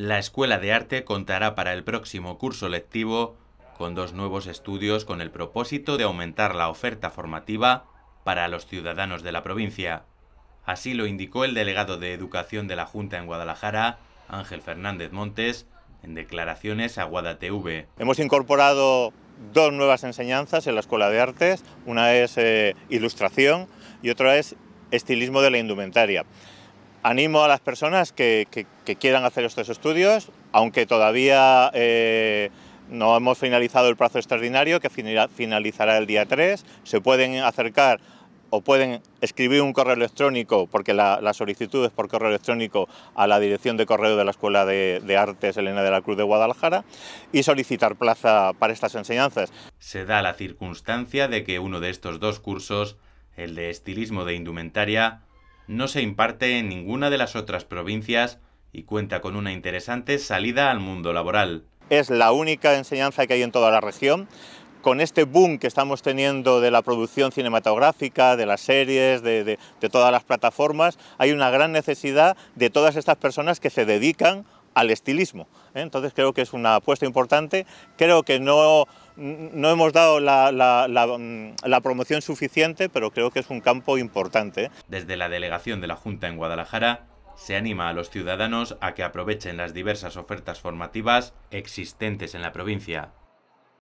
la Escuela de Arte contará para el próximo curso lectivo con dos nuevos estudios con el propósito de aumentar la oferta formativa para los ciudadanos de la provincia. Así lo indicó el delegado de Educación de la Junta en Guadalajara, Ángel Fernández Montes, en declaraciones a Guadatv. Hemos incorporado dos nuevas enseñanzas en la Escuela de Artes, una es eh, ilustración y otra es estilismo de la indumentaria animo a las personas que, quieran hacer estos estudios, aunque todavía eh, no hemos finalizado el plazo extraordinario, que finalizará el día 3, se pueden acercar o pueden escribir un correo electrónico, porque la, solicitud es por correo electrónico a la dirección de correo de la Escuela de, de, Artes Elena de la Cruz de Guadalajara, y solicitar plaza para estas enseñanzas. Se da la circunstancia de que uno de estos dos cursos, el de estilismo de indumentaria, no se imparte en ninguna de las otras provincias y cuenta con una interesante salida al mundo laboral. Es la única enseñanza que hay en toda la región. Con este boom que estamos teniendo de la producción cinematográfica, de las series, de, todas las plataformas, hay una gran necesidad de todas estas personas que se dedican al estilismo. ¿eh? Entonces creo que es una apuesta importante, creo que no, hemos dado mm, la, promoción suficiente, pero creo que es un campo importante. ¿eh? Desde la delegación de la Junta en Guadalajara, se anima a los ciudadanos a que aprovechen las diversas ofertas formativas existentes en la provincia.